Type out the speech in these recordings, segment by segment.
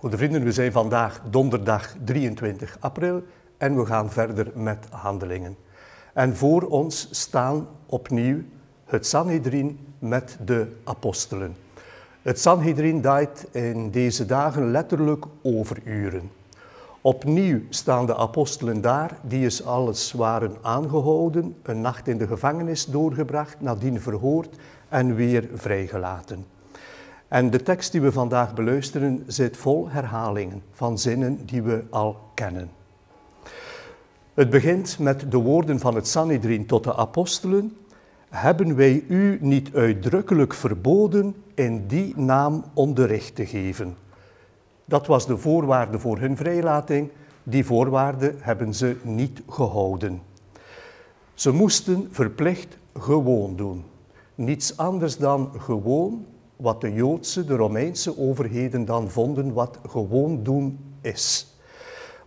Goede vrienden, we zijn vandaag donderdag 23 april en we gaan verder met handelingen. En voor ons staan opnieuw het Sanhedrin met de apostelen. Het Sanhedrin daait in deze dagen letterlijk over uren. Opnieuw staan de apostelen daar, die eens alles waren aangehouden, een nacht in de gevangenis doorgebracht, nadien verhoord en weer vrijgelaten. En de tekst die we vandaag beluisteren zit vol herhalingen van zinnen die we al kennen. Het begint met de woorden van het Sanhedrin tot de apostelen. Hebben wij u niet uitdrukkelijk verboden in die naam onderricht te geven? Dat was de voorwaarde voor hun vrijlating. Die voorwaarde hebben ze niet gehouden. Ze moesten verplicht gewoon doen. Niets anders dan gewoon wat de Joodse, de Romeinse overheden dan vonden wat gewoon doen is.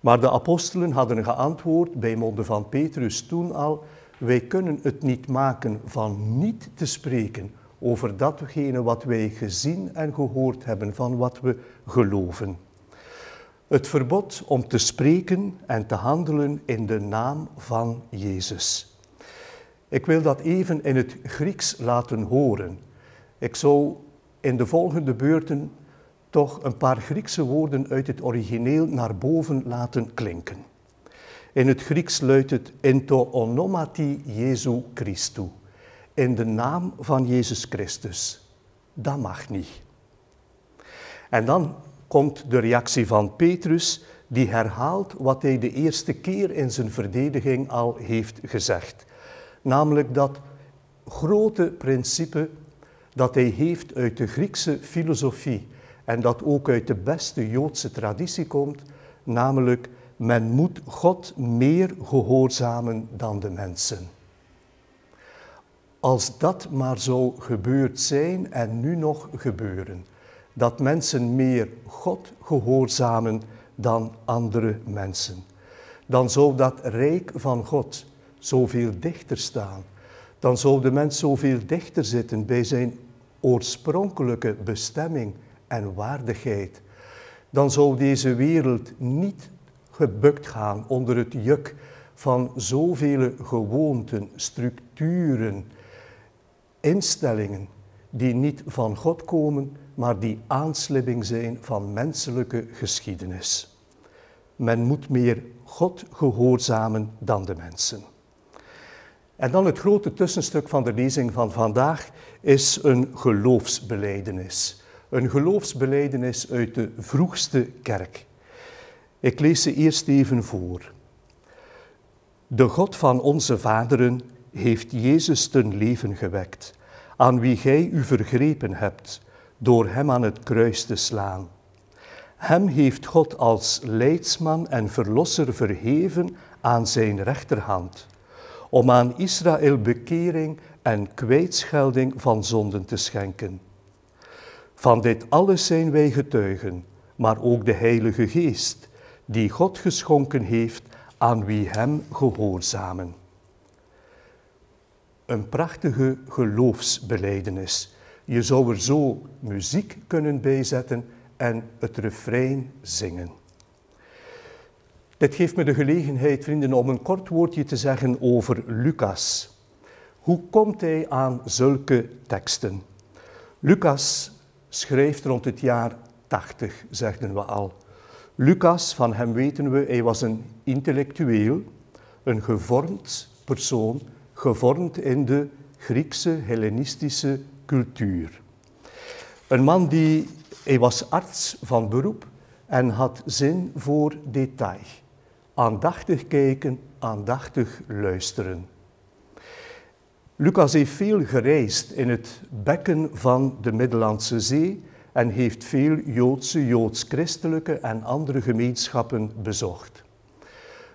Maar de apostelen hadden geantwoord bij monden van Petrus toen al, wij kunnen het niet maken van niet te spreken over datgene wat wij gezien en gehoord hebben, van wat we geloven. Het verbod om te spreken en te handelen in de naam van Jezus. Ik wil dat even in het Grieks laten horen. Ik zou in de volgende beurten toch een paar Griekse woorden uit het origineel naar boven laten klinken. In het Grieks luidt het into onomati Jesu Christu, in de naam van Jezus Christus. Dat mag niet. En dan komt de reactie van Petrus, die herhaalt wat hij de eerste keer in zijn verdediging al heeft gezegd. Namelijk dat grote principe dat hij heeft uit de Griekse filosofie en dat ook uit de beste Joodse traditie komt, namelijk men moet God meer gehoorzamen dan de mensen. Als dat maar zou gebeurd zijn en nu nog gebeuren, dat mensen meer God gehoorzamen dan andere mensen, dan zou dat rijk van God zoveel dichter staan dan zou de mens zoveel dichter zitten bij zijn oorspronkelijke bestemming en waardigheid. Dan zou deze wereld niet gebukt gaan onder het juk van zoveel gewoonten, structuren, instellingen die niet van God komen, maar die aanslibbing zijn van menselijke geschiedenis. Men moet meer God gehoorzamen dan de mensen. En dan het grote tussenstuk van de lezing van vandaag is een geloofsbeleidenis. Een geloofsbeleidenis uit de vroegste kerk. Ik lees ze eerst even voor. De God van onze vaderen heeft Jezus ten leven gewekt, aan wie gij u vergrepen hebt, door hem aan het kruis te slaan. Hem heeft God als leidsman en verlosser verheven aan zijn rechterhand om aan Israël bekering en kwijtschelding van zonden te schenken. Van dit alles zijn wij getuigen, maar ook de Heilige Geest, die God geschonken heeft aan wie Hem gehoorzamen. Een prachtige geloofsbeleidenis. Je zou er zo muziek kunnen bijzetten en het refrein zingen. Dit geeft me de gelegenheid, vrienden, om een kort woordje te zeggen over Lucas. Hoe komt hij aan zulke teksten? Lucas schreef rond het jaar 80, zegden we al. Lucas, van hem weten we, hij was een intellectueel, een gevormd persoon, gevormd in de Griekse, Hellenistische cultuur. Een man die, hij was arts van beroep en had zin voor detail aandachtig kijken, aandachtig luisteren. Lucas heeft veel gereisd in het bekken van de Middellandse Zee en heeft veel Joodse, Joods-christelijke en andere gemeenschappen bezocht.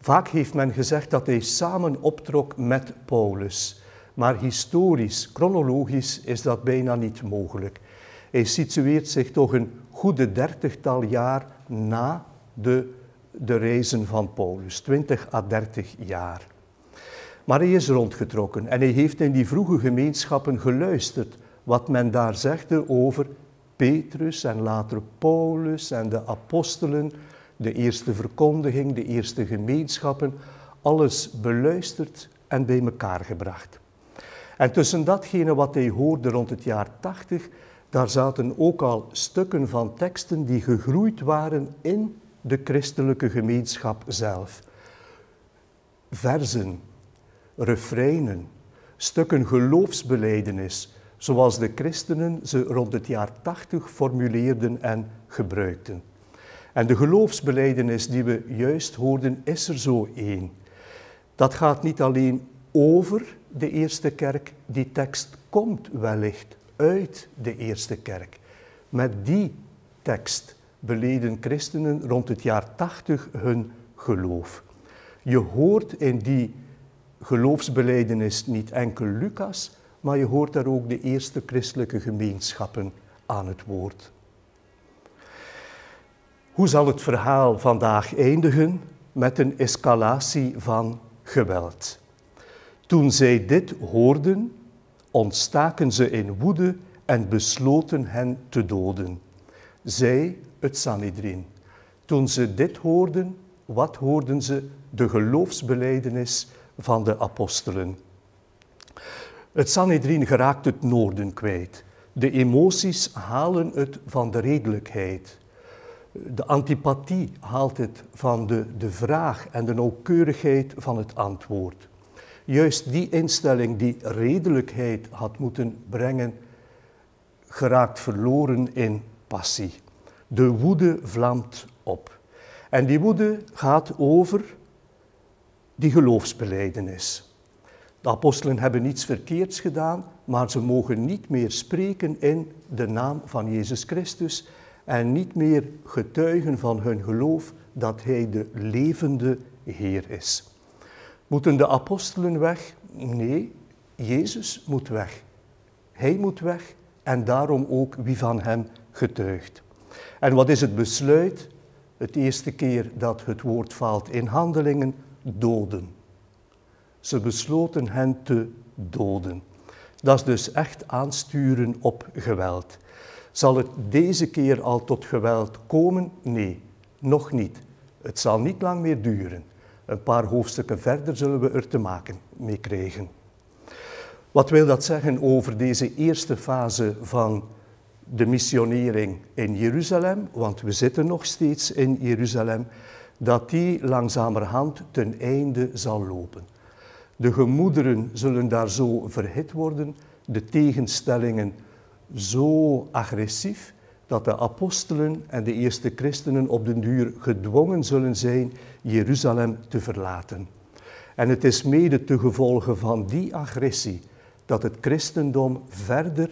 Vaak heeft men gezegd dat hij samen optrok met Paulus, maar historisch, chronologisch is dat bijna niet mogelijk. Hij situeert zich toch een goede dertigtal jaar na de de reizen van Paulus, 20 à 30 jaar. Maar hij is rondgetrokken en hij heeft in die vroege gemeenschappen geluisterd wat men daar zegde over Petrus en later Paulus en de apostelen, de eerste verkondiging, de eerste gemeenschappen, alles beluisterd en bij elkaar gebracht. En tussen datgene wat hij hoorde rond het jaar 80, daar zaten ook al stukken van teksten die gegroeid waren in de christelijke gemeenschap zelf. versen, refreinen, stukken geloofsbeleidenis, zoals de christenen ze rond het jaar 80 formuleerden en gebruikten. En de geloofsbeleidenis die we juist hoorden, is er zo één. Dat gaat niet alleen over de eerste kerk, die tekst komt wellicht uit de eerste kerk. Met die tekst beleden christenen rond het jaar 80 hun geloof. Je hoort in die geloofsbeleidenis niet enkel Lucas, maar je hoort daar ook de eerste christelijke gemeenschappen aan het woord. Hoe zal het verhaal vandaag eindigen? Met een escalatie van geweld. Toen zij dit hoorden, ontstaken ze in woede en besloten hen te doden zij het Sanhedrin. Toen ze dit hoorden, wat hoorden ze? De geloofsbeleidenis van de apostelen. Het Sanhedrin geraakt het noorden kwijt. De emoties halen het van de redelijkheid. De antipathie haalt het van de, de vraag en de nauwkeurigheid van het antwoord. Juist die instelling die redelijkheid had moeten brengen, geraakt verloren in passie. De woede vlamt op. En die woede gaat over die geloofsbeleidenis. De apostelen hebben niets verkeerds gedaan, maar ze mogen niet meer spreken in de naam van Jezus Christus en niet meer getuigen van hun geloof dat Hij de levende Heer is. Moeten de apostelen weg? Nee, Jezus moet weg. Hij moet weg en daarom ook wie van Hem getuigt. En wat is het besluit? Het eerste keer dat het woord faalt in handelingen, doden. Ze besloten hen te doden. Dat is dus echt aansturen op geweld. Zal het deze keer al tot geweld komen? Nee, nog niet. Het zal niet lang meer duren. Een paar hoofdstukken verder zullen we er te maken mee krijgen. Wat wil dat zeggen over deze eerste fase van de missionering in Jeruzalem, want we zitten nog steeds in Jeruzalem, dat die langzamerhand ten einde zal lopen. De gemoederen zullen daar zo verhit worden, de tegenstellingen zo agressief, dat de apostelen en de eerste christenen op den duur gedwongen zullen zijn Jeruzalem te verlaten. En het is mede te gevolgen van die agressie dat het christendom verder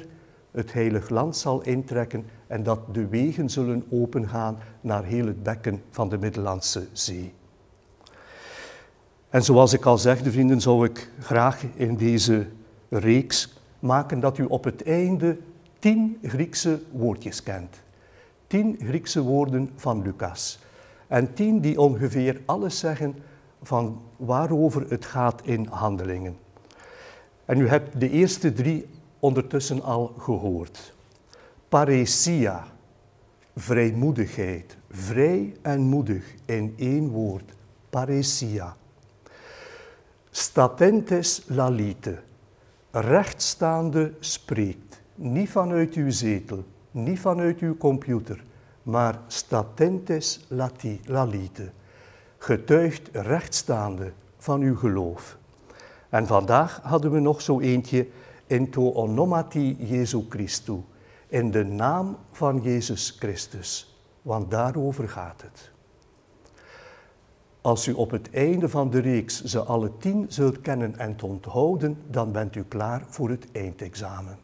het heilig land zal intrekken en dat de wegen zullen opengaan naar heel het bekken van de Middellandse Zee. En zoals ik al de vrienden, zou ik graag in deze reeks maken dat u op het einde tien Griekse woordjes kent. Tien Griekse woorden van Lucas. En tien die ongeveer alles zeggen van waarover het gaat in handelingen. En u hebt de eerste drie ondertussen al gehoord. Paresia, vrijmoedigheid, vrij en moedig in één woord, paresia. Statentes lalite, rechtstaande spreekt, niet vanuit uw zetel, niet vanuit uw computer, maar statentes lati, lalite, getuigt rechtstaande van uw geloof. En vandaag hadden we nog zo eentje in to onomati Jesu Christu, in de naam van Jezus Christus, want daarover gaat het. Als u op het einde van de reeks ze alle tien zult kennen en te onthouden, dan bent u klaar voor het eindexamen.